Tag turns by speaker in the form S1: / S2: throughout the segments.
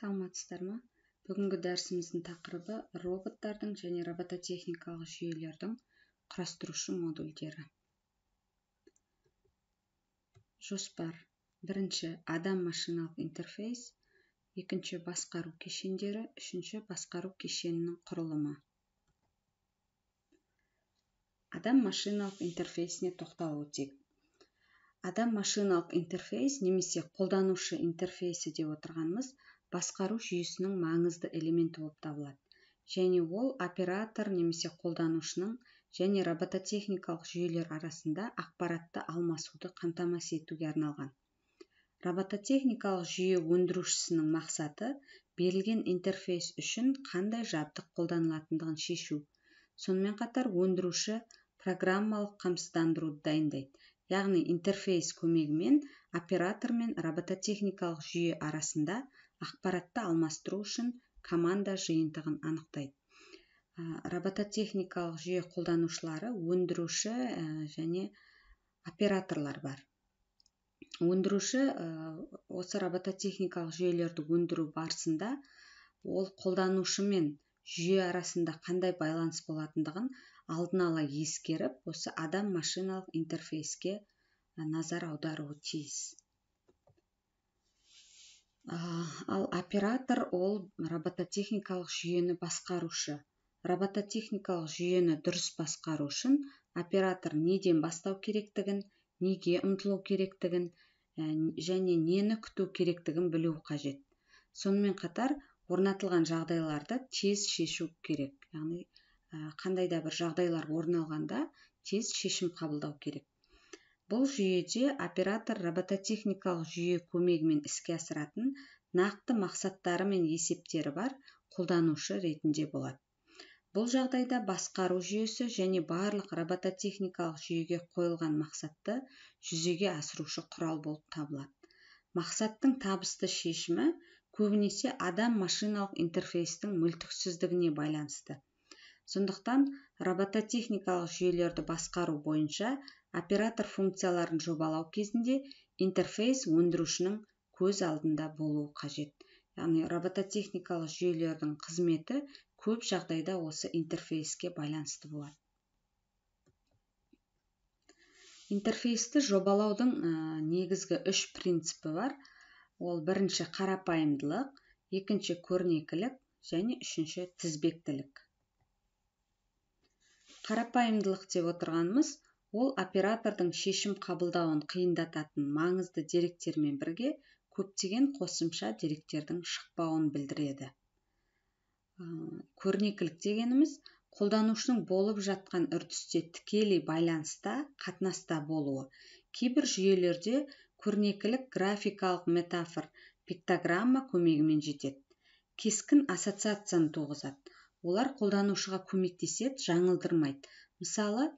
S1: саламатсыздар ма бүгінгі дәрісіміздің тақырыбы роботтардың және робототехникалық жүйелердің құрастырушы модульдері жоспар бірінші адам машиналық интерфейс екінші басқару кешендері үшінші басқару кешенінің құрылымы адам машиналық интерфейсіне тоқталып өтейік адам машиналық интерфейс немесе қолданушы интерфейсі деп отырғанымыз басқару жүйесінің маңызды элементі болып табылады және ол оператор немесе қолданушының және робототехникалық жүйелер арасында ақпаратты алмасуды қамтамасыз етуге арналған робототехникалық жүйе өндірушісінің мақсаты берілген интерфейс үшін қандай жабдық қолданылатындығын шешу сонымен қатар өндіруші программалық қамсыздандыруды дайындайды яғни интерфейс көмегімен оператор мен робототехникалық жүйе арасында ақпаратты алмастыру үшін команда жиынтығын анықтайды робототехникалық жүйе қолданушылары өндіруші және операторлар бар өндіруші осы робототехникалық жүйелерді өндіру барысында ол қолданушымен мен жүйе арасында қандай байланыс болатындығын алдын ала ескеріп осы адам машиналық интерфейске назар аударуы тиіс ал оператор ол робототехникалық жүйені басқарушы робототехникалық жүйені дұрыс басқару үшін оператор неден бастау керектігін неге ұмтылу керектігін ә, және нені күту керектігін білу қажет сонымен қатар орнатылған жағдайларды тез шешу керек яғни қандай да бір жағдайлар орын алғанда тез шешім қабылдау керек бұл жүйеде оператор робототехникалық жүйе көмегімен іске асыратын нақты мақсаттары мен есептері бар қолданушы ретінде болады бұл жағдайда басқару жүйесі және барлық робототехникалық жүйеге қойылған мақсатты жүзеге асырушы құрал болып табылады мақсаттың табысты шешімі көбінесе адам машиналық интерфейстің мүлтіксіздігіне байланысты сондықтан робототехникалық жүйелерді басқару бойынша оператор функцияларын жобалау кезінде интерфейс өндірушінің көз алдында болуы қажет яғни робототехникалық жүйелердің қызметі көп жағдайда осы интерфейске байланысты болады интерфейсті жобалаудың негізгі үш принципі бар ол бірінші қарапайымдылық екінші көрнекілік және үшінші тізбектілік қарапайымдылық деп отырғанымыз ол оператордың шешім қабылдауын қиындататын маңызды деректермен бірге көптеген қосымша деректердің шықпауын білдіреді ә, көрнекілік дегеніміз қолданушының болып жатқан үрдісте тікелей байланыста қатынаста болуы кейбір жүйелерде көрнекілік графикалық метафор пиктограмма көмегімен жетеді кескін ассоциацияны туғызады олар қолданушыға көмектеседі жаңылдырмайды мысалы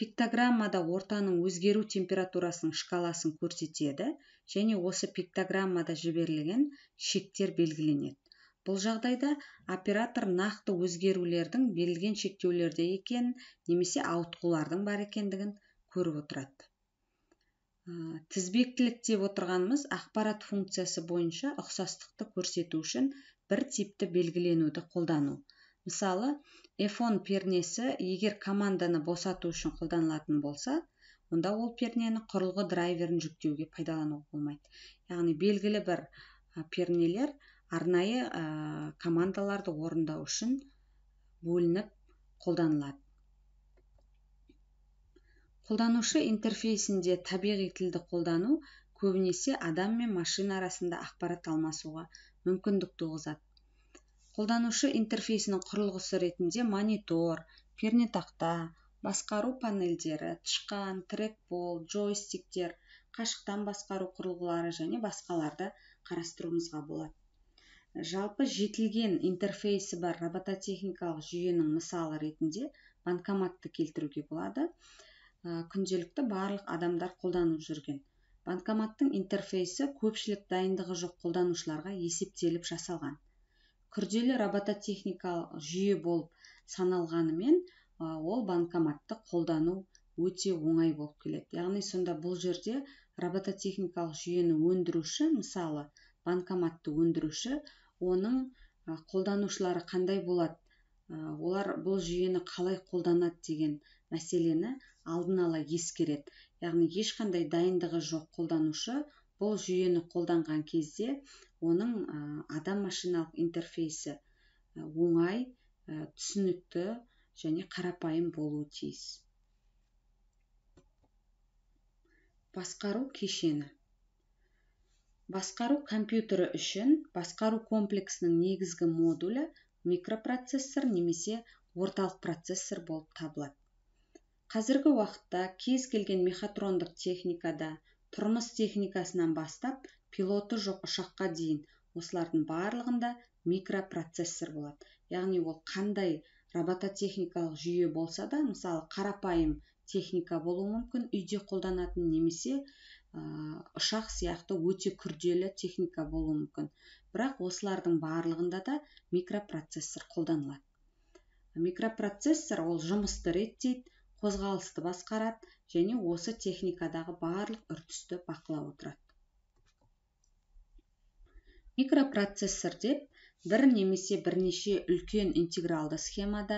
S1: пиктограммада ортаның өзгеру температурасының шкаласын көрсетеді және осы пиктограммада жіберілген шектер белгіленеді бұл жағдайда оператор нақты өзгерулердің берілген шектеулерде екен, немесе ауытқулардың бар екендігін көріп отырады ә, тізбектілік деп отырғанымыз ақпарат функциясы бойынша ұқсастықты көрсету үшін бір типті белгіленуді қолдану мысалы эфон пернесі егер команданы босату үшін қолданылатын болса онда ол пернені құрылғы драйверін жүктеуге пайдалану болмайды яғни белгілі бір пернелер арнайы ә, командаларды орындау үшін бөлініп қолданылады қолданушы интерфейсінде табиғи тілді қолдану көбінесе адам мен машина арасында ақпарат алмасуға мүмкіндік туғызады қолданушы интерфейсінің құрылғысы ретінде монитор пернетақта басқару панельдері тышқан трекбол джойстиктер қашықтан басқару құрылғылары және басқаларды қарастыруымызға болады жалпы жетілген интерфейсі бар робототехникалық жүйенің мысалы ретінде банкоматты келтіруге болады э, күнделікті барлық адамдар қолданып жүрген банкоматтың интерфейсі көпшілік дайындығы жоқ қолданушыларға есептеліп жасалған күрделі робототехникалық жүйе болып саналғанымен ол банкоматты қолдану өте оңай болып келеді яғни сонда бұл жерде робототехникалық жүйені өндіруші мысалы банкоматты өндіруші оның қолданушылары қандай болады олар бұл жүйені қалай қолданады деген мәселені алдын ала ескереді яғни ешқандай дайындығы жоқ қолданушы бұл жүйені қолданған кезде оның адам машиналық интерфейсі оңай түсінікті және қарапайым болуы тиіс басқару кешені басқару компьютері үшін басқару комплексінің негізгі модулі микропроцессор немесе орталық процессор болып табылады қазіргі уақытта кез келген мехатрондық техникада тұрмыс техникасынан бастап пилоты жоқ ұшаққа дейін осылардың барлығында микропроцессор болады яғни ол қандай робототехникалық жүйе болса да мысалы қарапайым техника болуы мүмкін үйде қолданатын немесе ә, ұшақ сияқты өте күрделі техника болуы мүмкін бірақ осылардың барлығында да микропроцессор қолданылады микропроцессор ол жұмысты реттейді қозғалысты басқарады және осы техникадағы барлық үрдісті бақылап отырады микропроцессор деп бір немесе бірнеше үлкен интегралды схемада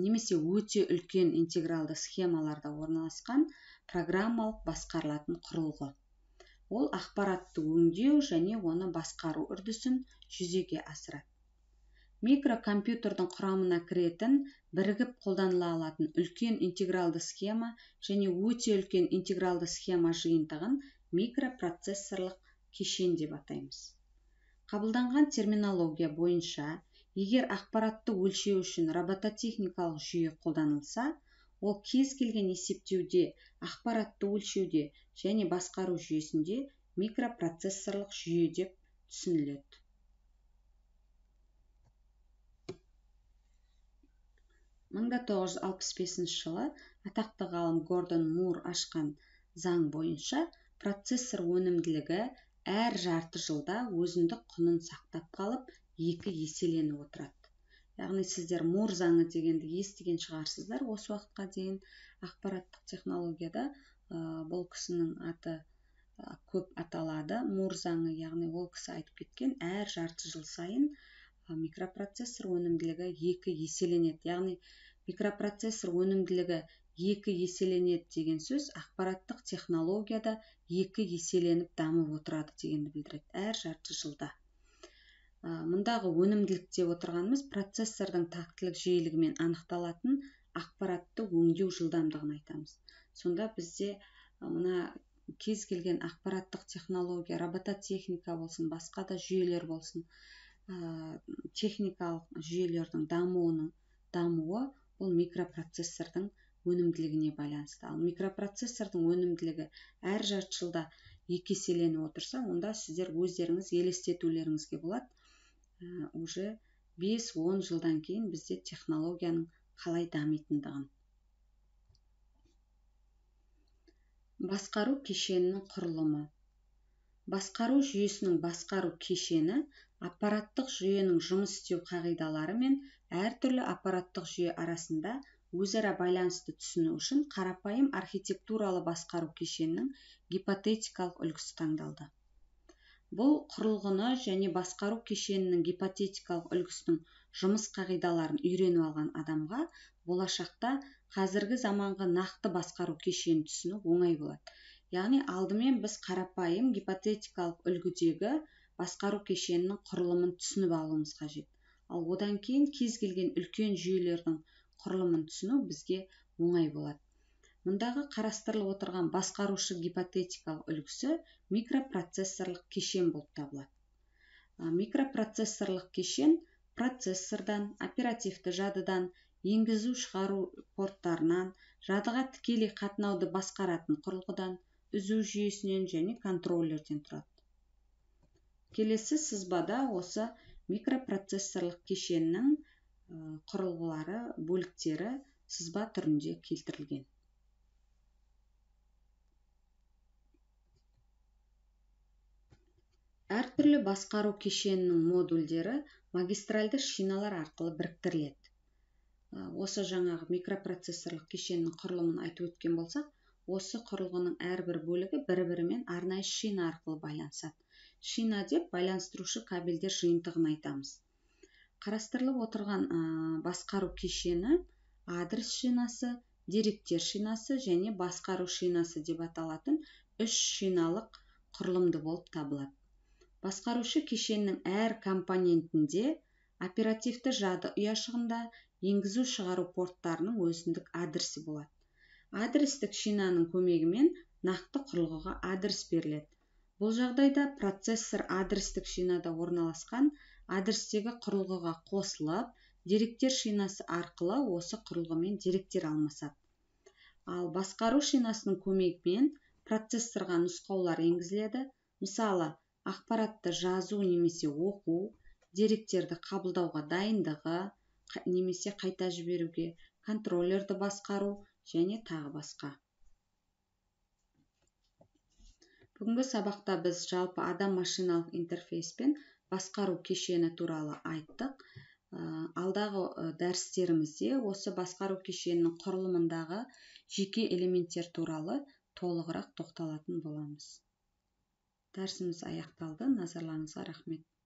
S1: немесе өте үлкен интегралды схемаларда орналасқан программалық басқарылатын құрылғы ол ақпаратты өңдеу және оны басқару үрдісін жүзеге асырады микрокомпьютердің құрамына кіретін бірігіп қолданыла алатын үлкен интегралды схема және өте үлкен интегралды схема жиынтығын микропроцессорлық кешен деп атаймыз қабылданған терминология бойынша егер ақпаратты өлшеу үшін робототехникалық жүйе қолданылса ол кез келген есептеуде ақпаратты өлшеуде және басқару жүйесінде микропроцессорлық жүйе деп түсініледі мың да тоғыз жылы атақты ғалым гордон мур ашқан заң бойынша процессор өнімділігі әр жарты жылда өзіндік құнын сақтап қалып екі еселеніп отырады яғни сіздер мур заңы дегенді естіген шығарсыздар осы уақытқа дейін ақпараттық технологияда ә, бұл кісінің аты көп аталады мур заңы яғни ол кісі айтып кеткен әр жарты жыл сайын микропроцессор өнімділігі екі еселенеді яғни микропроцессор өнімділігі екі еселенеді деген сөз ақпараттық технологияда екі еселеніп дамып отырады дегенді білдіреді әр жарты жылда мұндағы өнімділік деп отырғанымыз процессордың тактілік жиілігімен анықталатын ақпаратты өңдеу жылдамдығын айтамыз сонда бізде мына кез келген ақпараттық технология робототехника болсын басқа да жүйелер болсын техникалық жүйелердің дамуының дамуы бұл микропроцессордың өнімділігіне байланысты ал микропроцессордың өнімділігі әр жарты жылда екі еселеніп отырса онда сіздер өздеріңіз елестетулеріңізге болады ә, уже бес он жылдан кейін бізде технологияның қалай дамитындығын басқару кешенінің құрылымы басқару жүйесінің басқару кешені аппараттық жүйенің жұмыс істеу қағидалары мен әртүрлі аппараттық жүйе арасында өзара байланысты түсіну үшін қарапайым архитектуралы басқару кешенінің гипотетикалық үлгісі таңдалды бұл құрылғыны және басқару кешенінің гипотетикалық үлгісінің жұмыс қағидаларын үйреніп алған адамға болашақта қазіргі заманғы нақты басқару кешенін түсіну оңай болады яғни алдымен біз қарапайым гипотетикалық үлгідегі басқару кешенінің құрылымын түсініп алуымыз қажет ал одан кейін кез келген үлкен жүйелердің құрылымын түсіну бізге оңай болады мұндағы қарастырылып отырған басқарушы гипотетикалық үлгісі микропроцессорлық кешен болып табылады микропроцессорлық кешен процессордан оперативті жадыдан енгізу шығару порттарынан жадыға тікелей қатынауды басқаратын құрылғыдан үзу жүйесінен және контроллерден тұрады келесі сызбада осы микропроцессорлық кешеннің Э, құрылғылары бөліктері сызба түрінде келтірілген әртүрлі басқару кешенінің модульдері магистральды шиналар арқылы біріктіріледі э, осы жаңағы микропроцессорлық кешеннің құрылымын айтып өткен болсақ осы құрылғының әрбір бөлігі бір бірімен арнайы шина арқылы байланысады шина деп байланыстырушы кабельдер жиынтығын айтамыз қарастырылып отырған ә, басқару кешені адрес шинасы деректер шинасы және басқару шинасы деп аталатын үш шиналық құрылымды болып табылады басқарушы кешеннің әр компонентінде оперативті жады ұяшығында енгізу шығару порттарының өзіндік адресі болады адрестік шинаның көмегімен нақты құрылғыға адрес беріледі бұл жағдайда процессор адрестік шинада орналасқан адрестегі құрылғыға қосылып деректер шинасы арқылы осы құрылғымен деректер алмасады ал басқару шинасының көмегімен процессорға нұсқаулар енгізіледі мысалы ақпаратты жазу немесе оқу деректерді қабылдауға дайындығы немесе қайта жіберуге контроллерді басқару және тағы басқа бүгінгі сабақта біз жалпы адам машиналық интерфейспен басқару кешені туралы айттық ә, алдағы дәрістерімізде осы басқару кешенінің құрылымындағы жеке элементтер туралы толығырақ тоқталатын боламыз дәрісіміз аяқталды назарларыңызға рахмет